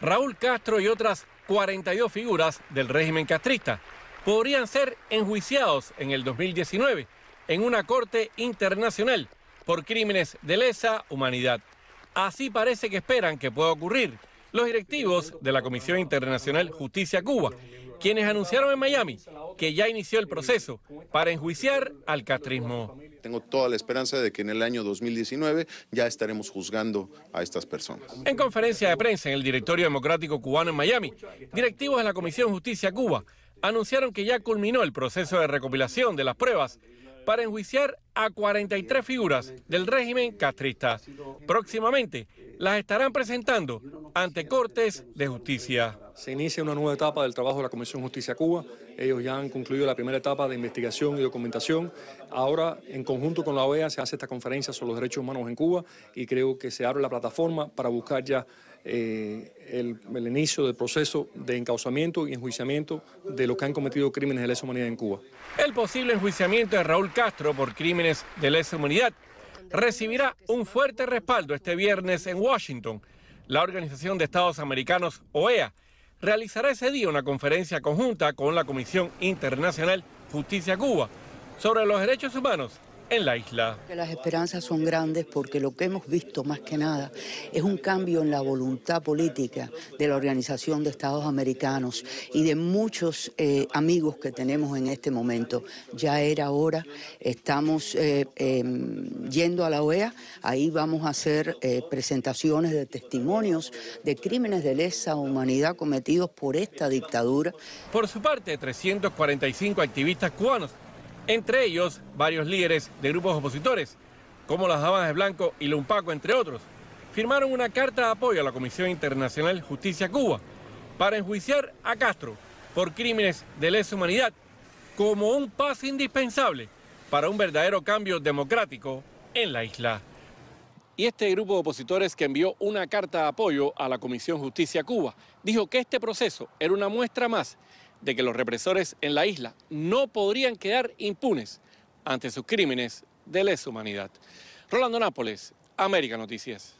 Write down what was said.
Raúl Castro y otras 42 figuras del régimen castrista podrían ser enjuiciados en el 2019 en una corte internacional por crímenes de lesa humanidad. Así parece que esperan que pueda ocurrir los directivos de la Comisión Internacional Justicia Cuba, quienes anunciaron en Miami que ya inició el proceso para enjuiciar al castrismo. Tengo toda la esperanza de que en el año 2019 ya estaremos juzgando a estas personas. En conferencia de prensa en el Directorio Democrático Cubano en Miami, directivos de la Comisión Justicia Cuba anunciaron que ya culminó el proceso de recopilación de las pruebas para enjuiciar a 43 figuras del régimen castrista. Próximamente las estarán presentando ante Cortes de Justicia. Se inicia una nueva etapa del trabajo de la Comisión Justicia Cuba. Ellos ya han concluido la primera etapa de investigación y documentación. Ahora, en conjunto con la OEA, se hace esta conferencia sobre los derechos humanos en Cuba y creo que se abre la plataforma para buscar ya eh, el, inicio del proceso de encauzamiento y enjuiciamiento de los que han cometido crímenes de lesa humanidad en Cuba. El posible enjuiciamiento de Raúl Castro por crímenes de lesa humanidad recibirá un fuerte respaldo este viernes en Washington. La Organización de Estados Americanos, OEA, realizará ese día una conferencia conjunta con la Comisión Internacional Justicia Cuba sobre los derechos humanos en la isla. Las esperanzas son grandes porque lo que hemos visto más que nada es un cambio en la voluntad política de la Organización de Estados Americanos y de muchos eh, amigos que tenemos en este momento. Ya era hora, estamos eh, em, yendo a la OEA, ahí vamos a hacer eh, presentaciones de testimonios de crímenes de lesa humanidad cometidos por esta dictadura. Por su parte, 345 activistas cubanos entre ellos varios líderes de grupos opositores, como las Damas de Blanco y Lumpaco, entre otros, firmaron una carta de apoyo a la Comisión Internacional Justicia Cuba para enjuiciar a Castro por crímenes de lesa humanidad como un paso indispensable para un verdadero cambio democrático en la isla. Y este grupo de opositores que envió una carta de apoyo a la Comisión Justicia Cuba dijo que este proceso era una muestra más de que los represores en la isla no podrían quedar impunes ante sus crímenes de lesa humanidad. Rolando Nápoles, América Noticias.